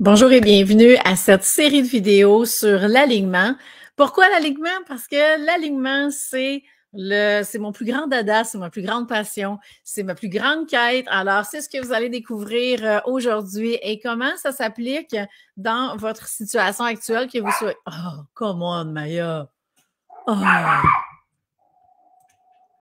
Bonjour et bienvenue à cette série de vidéos sur l'alignement. Pourquoi l'alignement? Parce que l'alignement, c'est le, c'est mon plus grand dada, c'est ma plus grande passion, c'est ma plus grande quête. Alors, c'est ce que vous allez découvrir euh, aujourd'hui et comment ça s'applique dans votre situation actuelle que vous soyez. Oh, come on, Maya. Oh.